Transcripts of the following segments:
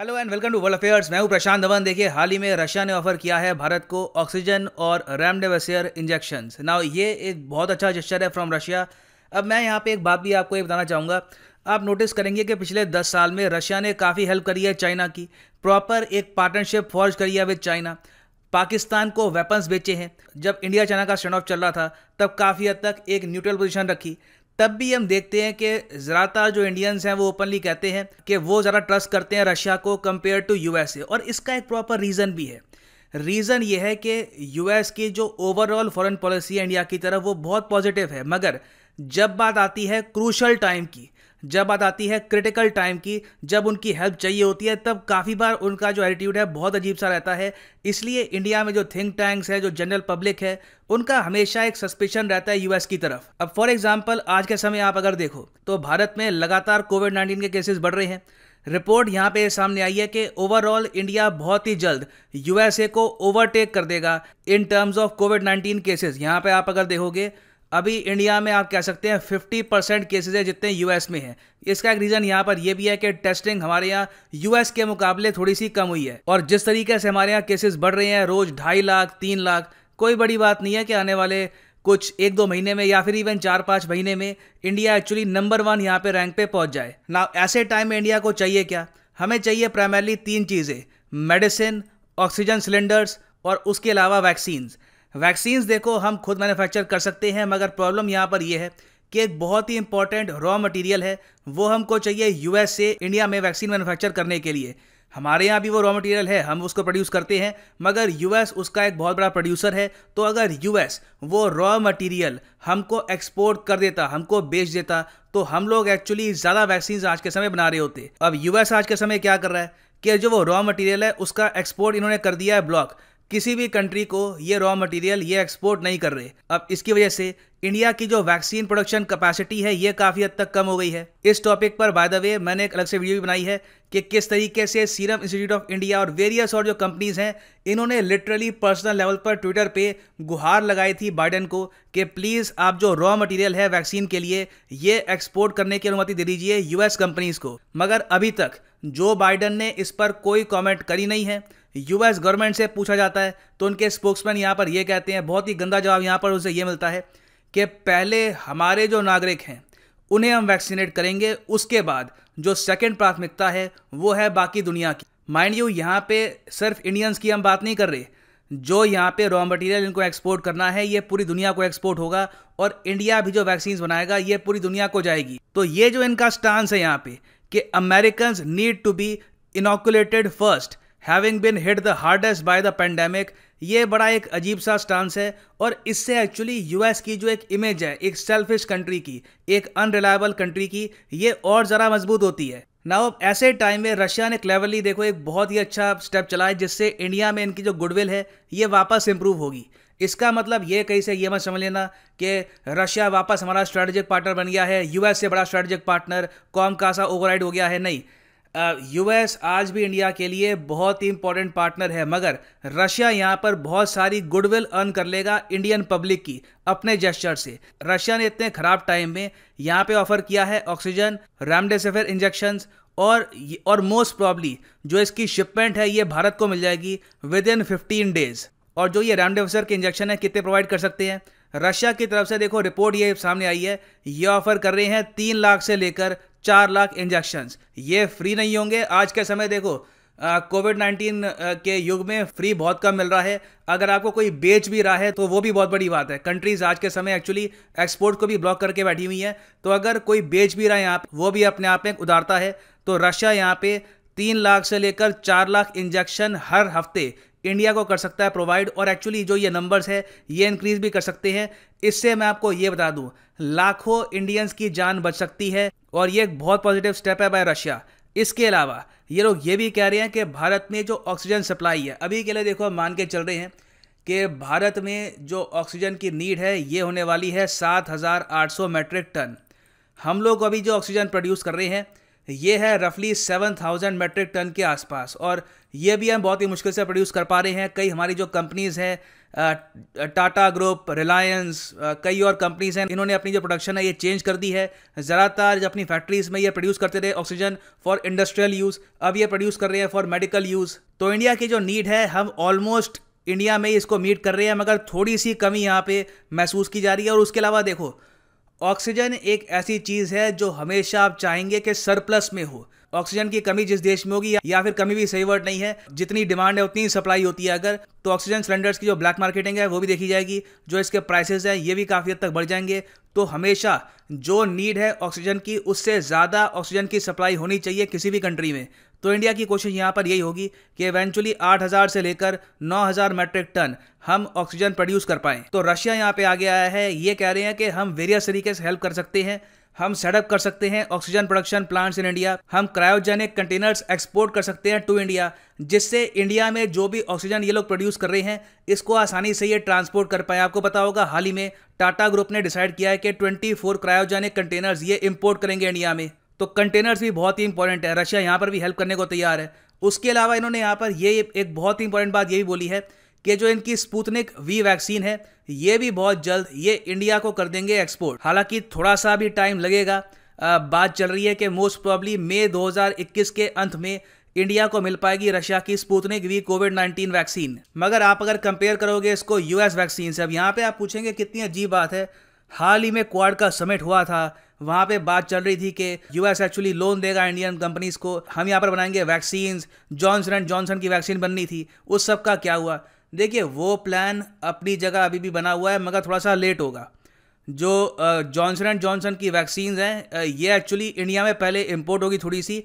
Hello and welcome to world affairs मैं हूं प्रशांत धवन देखिए हाल ही में रशिया ने ऑफर किया है भारत को ऑक्सीजन और रेमडेसिविर इंजेक्शन नाउ ये एक बहुत अच्छा जेस्चर है फ्रॉम रशिया अब मैं यहाँ पे एक बात भी आपको ये बताना चाहूँगा आप नोटिस करेंगे कि पिछले दस साल में रशिया ने काफ़ी हेल्प करी है चाइना की प्रॉपर एक पार्टनरशिप फॉर्ज करी है विद चाइना पाकिस्तान को वेपन्स बेचे हैं जब इंडिया चाइना का स्टैंड ऑफ चल रहा था तब काफ़ी हद तक एक न्यूट्रल पोजीशन रखी तब भी हम देखते हैं कि ज़्यादातर जो इंडियंस हैं वो ओपनली कहते हैं कि वो ज़्यादा ट्रस्ट करते हैं रशिया को कंपेयर टू यू और इसका एक प्रॉपर रीज़न भी है रीज़न ये है कि यू की जो ओवरऑल फॉरेन पॉलिसी है इंडिया की तरफ वो बहुत पॉजिटिव है मगर जब बात आती है क्रूशल टाइम की जब बात आती है क्रिटिकल टाइम की जब उनकी हेल्प चाहिए होती है तब काफ़ी बार उनका जो एटीट्यूड है बहुत अजीब सा रहता है इसलिए इंडिया में जो थिंक टैंक्स है जो जनरल पब्लिक है उनका हमेशा एक सस्पेशन रहता है यूएस की तरफ अब फॉर एग्जाम्पल आज के समय आप अगर देखो तो भारत में लगातार कोविड नाइन्टीन के केसेस बढ़ रहे हैं रिपोर्ट यहाँ पे सामने आई है कि ओवरऑल इंडिया बहुत ही जल्द यूएसए को ओवरटेक कर देगा in terms of covid nineteen cases यहाँ पे आप अगर देखोगे अभी इंडिया में आप कह सकते हैं फिफ्टी परसेंट केसेज है जितने यूएस में हैं इसका एक रीज़न यहाँ पर यह भी है कि टेस्टिंग हमारे यहाँ यूएस के मुकाबले थोड़ी सी कम हुई है और जिस तरीके से हमारे यहाँ केसेस बढ़ रहे हैं रोज़ ढाई लाख तीन लाख कोई बड़ी बात नहीं है कि आने वाले कुछ एक दो महीने में या फिर इवन चार पाँच महीने में इंडिया एक्चुअली नंबर वन यहाँ पे रैंक पे पहुँच जाए ना ऐसे टाइम में इंडिया को चाहिए क्या हमें चाहिए प्राइमरली तीन चीज़ें मेडिसिन ऑक्सीजन सिलेंडर्स और उसके अलावा वैक्सीन्स वैक्सीन्स देखो हम खुद मैन्युफैक्चर कर सकते हैं मगर प्रॉब्लम यहाँ पर यह है कि एक बहुत ही इंपॉर्टेंट रॉ मटेरियल है वो हमको चाहिए यूएस से इंडिया में वैक्सीन मैन्युफैक्चर करने के लिए हमारे यहाँ भी वो रॉ मटेरियल है हम उसको प्रोड्यूस करते हैं मगर यूएस उसका एक बहुत बड़ा प्रोड्यूसर है तो अगर यूएस वो रॉ मटेरियल हमको एक्सपोर्ट कर देता हमको बेच देता तो हम लोग एक्चुअली ज़्यादा वैक्सीन आज के समय बना रहे होते अब यूएस आज के समय क्या कर रहा है कि जो वो रॉ मटेरियल है उसका एक्सपोर्ट इन्होंने कर दिया है ब्लॉक किसी भी कंट्री को ये रॉ मटेरियल ये एक्सपोर्ट नहीं कर रहे अब इसकी वजह से इंडिया की जो वैक्सीन प्रोडक्शन कैपेसिटी है ये काफ़ी हद तक कम हो गई है इस टॉपिक पर बाय द वे मैंने एक अलग से वीडियो भी बनाई है कि किस तरीके से सीरम इंस्टीट्यूट ऑफ इंडिया और वेरियस और जो कंपनीज़ हैं इन्होंने लिटरली पर्सनल लेवल पर ट्विटर पे गुहार लगाई थी बाइडन को कि प्लीज़ आप जो रॉ मटेरियल है वैक्सीन के लिए ये एक्सपोर्ट करने की अनुमति दे दीजिए यूएस कंपनीज़ को मगर अभी तक जो बाइडन ने इस पर कोई कॉमेंट करी नहीं है यूएस गवर्नमेंट से पूछा जाता है तो उनके स्पोक्समैन यहाँ पर यह कहते हैं बहुत ही गंदा जवाब यहाँ पर उनसे ये मिलता है कि पहले हमारे जो नागरिक हैं उन्हें हम वैक्सीनेट करेंगे उसके बाद जो सेकेंड प्राथमिकता है वो है बाकी दुनिया की माइंड यू यहाँ पे सिर्फ इंडियंस की हम बात नहीं कर रहे जो यहाँ पे रॉ मटेरियल इनको एक्सपोर्ट करना है ये पूरी दुनिया को एक्सपोर्ट होगा और इंडिया भी जो वैक्सीन बनाएगा ये पूरी दुनिया को जाएगी तो ये जो इनका स्टांस है यहाँ पे कि American need to be inoculated first having been hit the hardest by the pandemic ये बड़ा एक अजीब सा स्टांस है और इससे एक्चुअली यूएस की जो एक इमेज है एक सेल्फिश कंट्री की एक अनरिलायबल कंट्री की ये और ज़रा मजबूत होती है नाउ अब ऐसे टाइम में रशिया ने क्लेवरली देखो एक बहुत ही अच्छा स्टेप चलाया जिससे इंडिया में इनकी जो गुडविल है ये वापस इम्प्रूव होगी इसका मतलब ये कहीं से ये मत समझ लेना कि रशिया वापस हमारा स्ट्रेटेजिक पार्टनर बन गया है यूएस से बड़ा strategic partner COMCASA override हो गया है नहीं यूएस आज भी इंडिया के लिए बहुत ही इंपॉर्टेंट पार्टनर है मगर रशिया यहाँ पर बहुत सारी गुडविल अर्न कर लेगा इंडियन पब्लिक की अपने जेस्टर से रशिया ने इतने खराब टाइम में यहाँ पे ऑफर किया है ऑक्सीजन रेमडेसिविर इंजेक्शन और और मोस्ट प्रॉब्ली जो इसकी शिपमेंट है ये भारत को मिल जाएगी विद इन फिफ्टीन डेज और जो ये रेमडेसिविर के इंजेक्शन है कितने प्रोवाइड कर सकते हैं रशिया की तरफ से देखो रिपोर्ट ये सामने आई है ये ऑफर कर रहे हैं तीन लाख से लेकर चार लाख इंजेक्शन ये फ्री नहीं होंगे आज के समय देखो कोविड नाइन्टीन के युग में फ्री बहुत कम मिल रहा है अगर आपको कोई बेच भी रहा है तो वो भी बहुत बड़ी बात है कंट्रीज आज के समय एक्चुअली एक्सपोर्ट को भी ब्लॉक करके बैठी हुई हैं तो अगर कोई बेच भी रहा है यहाँ वो भी अपने आप में उदारता है तो रशिया यहाँ पे तीन लाख से लेकर चार लाख इंजेक्शन हर हफ्ते इंडिया को कर सकता है प्रोवाइड और एक्चुअली जो ये नंबर्स है ये इंक्रीज भी कर सकते हैं इससे मैं आपको ये बता दूं लाखों इंडियंस की जान बच सकती है और ये एक बहुत पॉजिटिव स्टेप है बाय रशिया इसके अलावा ये लोग ये भी कह रहे हैं कि भारत में जो ऑक्सीजन सप्लाई है अभी के लिए देखो हम मान के चल रहे हैं कि भारत में जो ऑक्सीजन की नीड है ये होने वाली है सौ मेट्रिक टन हम लोग अभी जो ऑक्सीजन प्रोड्यूस कर रहे हैं ये है रफली सेवन थाउजेंड मेट्रिक टन के आसपास और ये भी हम बहुत ही मुश्किल से प्रोड्यूस कर पा रहे हैं कई हमारी जो कंपनीज़ हैं टाटा ग्रुप रिलायंस कई और कंपनीज़ हैं इन्होंने अपनी जो प्रोडक्शन है ये चेंज कर दी है ज़्यादातर अपनी फैक्ट्रीज़ में ये प्रोड्यूस करते थे ऑक्सीजन फॉर इंडस्ट्रियल यूज़ अब ये प्रोड्यूस कर रहे हैं फॉर मेडिकल यूज़ तो इंडिया की जो नीड है हम ऑलमोस्ट इंडिया में इसको मीट कर रहे हैं मगर थोड़ी सी कमी यहाँ पर महसूस की जा रही है और उसके अलावा देखो ऑक्सीजन एक ऐसी चीज़ है जो हमेशा आप चाहेंगे कि सरप्लस में हो ऑक्सीजन की कमी जिस देश में होगी या फिर कमी भी सही वर्ड नहीं है जितनी डिमांड है उतनी ही सप्लाई होती है अगर तो ऑक्सीजन सिलेंडर्स की जो ब्लैक मार्केटिंग है वो भी देखी जाएगी जो इसके प्राइसेस हैं ये भी काफ़ी हद तक बढ़ जाएंगे तो हमेशा जो नीड है ऑक्सीजन की उससे ज़्यादा ऑक्सीजन की सप्लाई होनी चाहिए किसी भी कंट्री में तो इंडिया की कोशिश यहाँ पर यही होगी कि इवेंचुअली 8000 से लेकर 9000 मैट्रिक टन हम ऑक्सीजन प्रोड्यूस कर पाएँ तो रशिया यहाँ पे आगे आया है ये कह रहे हैं कि हम वेरियस तरीके से हेल्प कर सकते हैं हम सेटअप कर सकते हैं oxygen production plants in India हम क्रायोजेनिक कंटेनर्स एक्सपोर्ट कर सकते हैं टू इंडिया जिससे इंडिया में जो भी ऑक्सीजन ये लोग प्रोड्यूस कर रहे हैं इसको आसानी से ये ट्रांसपोर्ट कर पाए आपको पता होगा हाल ही में टाटा ग्रुप ने डिसाइड किया है कि 24 क्रायोजेनिक कंटेनर्स ये इंपोर्ट करेंगे इंडिया में तो कंटेनर्स भी बहुत ही इंपॉर्टेंट है रशिया यहाँ पर भी हेल्प करने को तैयार है उसके अलावा इन्होंने यहाँ पर ये एक बहुत ही इंपॉर्टेंट बात ये भी बोली है कि जो इनकी स्पूतनिक वी वैक्सीन है ये भी बहुत जल्द ये इंडिया को कर देंगे एक्सपोर्ट हालांकि थोड़ा सा भी टाइम लगेगा आ, बात चल रही है कि मोस्ट प्रॉब्ली मई 2021 के अंत में इंडिया को मिल पाएगी रशिया की स्पूतनिक वी कोविड 19 वैक्सीन मगर आप अगर कंपेयर करोगे इसको यूएस वैक्सीन से अब यहाँ पे आप पूछेंगे कितनी अजीब बात है हाल ही में क्वाड का समिट हुआ था वहाँ पे बात चल रही थी कि यूएस एक्चुअली लोन देगा इंडियन कंपनीज को हम यहाँ पर बनाएंगे वैक्सीन्स जॉनसन एंड जॉनसन की वैक्सीन बननी थी उस सब का क्या हुआ देखिए वो प्लान अपनी जगह अभी भी बना हुआ है मगर थोड़ा सा लेट होगा जो जॉनसन एंड जॉनसन की वैक्सीन हैं ये एक्चुअली इंडिया में पहले इम्पोर्ट होगी थोड़ी सी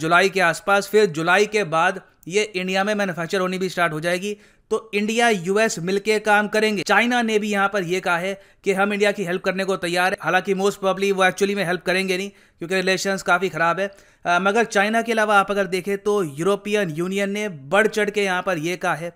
जुलाई के आसपास फिर जुलाई के बाद ये इंडिया में मैन्युफैक्चर होनी भी स्टार्ट हो जाएगी तो इंडिया यूएस मिलके काम करेंगे चाइना ने भी यहाँ पर यह कहा है कि हम इंडिया की हेल्प करने को तैयार है हालांकि मोस्ट प्रॉब्ली वो एक्चुअली में हेल्प करेंगे नहीं क्योंकि रिलेशन काफ़ी ख़राब है आ, मगर चाइना के अलावा आप अगर देखें तो यूरोपियन यूनियन ने बढ़ चढ़ के यहाँ पर यह कहा है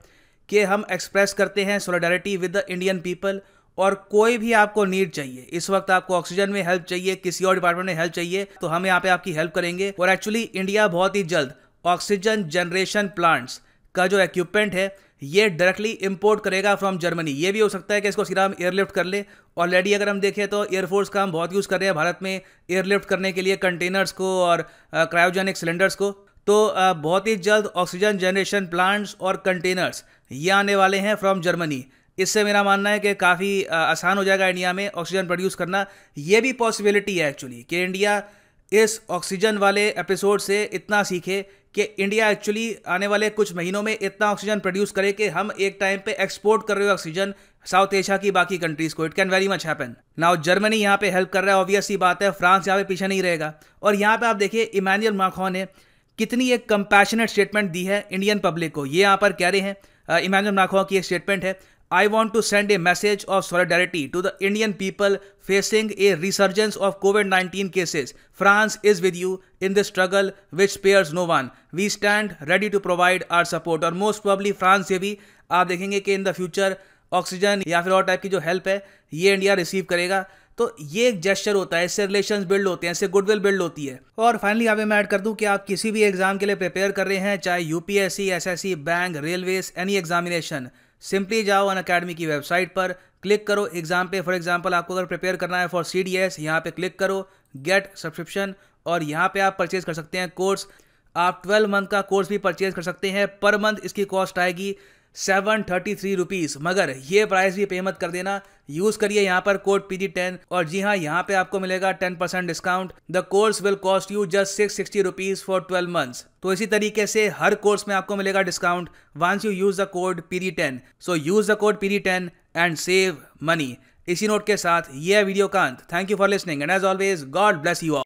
कि हम एक्सप्रेस करते हैं solidarity with the Indian people और कोई भी आपको नीड चाहिए इस वक्त आपको ऑक्सीजन में हेल्प चाहिए किसी और डिपार्टमेंट में हेल्प चाहिए तो हम यहाँ पे आपकी हेल्प करेंगे और एक्चुअली इंडिया बहुत ही जल्द ऑक्सीजन जनरेशन प्लांट्स का जो इक्विपमेंट है ये डायरेक्टली इंपोर्ट करेगा फ्रॉम जर्मनी ये भी हो सकता है कि इसको सीधा हम एयरलिफ्ट कर ले ऑलरेडी अगर हम देखें तो एयरफोर्स का हम बहुत यूज़ कर रहे हैं भारत में एयरलिफ्ट करने के लिए कंटेनर्स को और क्रायोजेनिक सिलेंडर्स को तो बहुत ही जल्द ऑक्सीजन जनरेशन प्लांट्स और कंटेनर्स ये आने वाले हैं फ्रॉम जर्मनी इससे मेरा मानना है कि काफ़ी आसान हो जाएगा इंडिया में ऑक्सीजन प्रोड्यूस करना ये भी पॉसिबिलिटी है एक्चुअली कि इंडिया इस ऑक्सीजन वाले एपिसोड से इतना सीखे कि इंडिया एक्चुअली आने वाले कुछ महीनों में इतना ऑक्सीजन प्रोड्यूस करे कि हम एक टाइम पे एक्सपोर्ट कर रहे हो ऑक्सीजन साउथ एशिया की बाकी कंट्रीज को it can very much happen now Germany यहाँ पे हेल्प कर रहा है ऑब्वियस ही बात है फ्रांस यहाँ पे पीछे नहीं रहेगा और यहाँ पे आप देखिए इमानुअल माखो ने कितनी एक कंपैशनेट स्टेटमेंट दी है इंडियन पब्लिक को ये यहाँ पर कह रहे हैं इमानुअल माखो की एक स्टेटमेंट है I want to send a message of solidarity to the Indian people facing a resurgence of COVID 19 cases. France is with you in this struggle which spares no one. We stand ready to provide our support. और most probably France से भी आप देखेंगे कि in the future oxygen या फिर और type की जो हेल्प है ये इंडिया रिसीव करेगा तो ये एक जेस्चर होता है इससे रिलेशन बिल्ड होते हैं इससे गुडविल बिल्ड होती है और फाइनली यहाँ पे मैं ऐड कर दूँ कि आप किसी भी एग्जाम के लिए प्रिपेयर कर रहे हैं चाहे UPSC SSC bank railways any examination simply जाओ अन अकेडमी की वेबसाइट पर क्लिक करो एग्जाम पे फॉर एग्जांपल आपको अगर प्रिपेयर करना है फॉर सी डी एस यहाँ पर क्लिक करो गेट सब्सक्रिप्शन और यहाँ पे आप परचेज कर सकते हैं कोर्स आप 12 मंथ का कोर्स भी परचेज कर सकते हैं पर मंथ इसकी कॉस्ट आएगी सेवन थर्टी थ्री रुपीज़ मगर ये प्राइस भी पे मत कर देना यूज़ करिए यहाँ पर कोड पी जी टेन और जी हाँ यहाँ पे आपको मिलेगा ten percent discount the course will cost you just six sixty rupees for twelve months तो इसी तरीके से हर कोर्स में आपको मिलेगा discount once you use the code P G ten so use the code P G ten and save money इसी नोट के साथ ये वीडियो का अंत thank you for listening and as always God bless you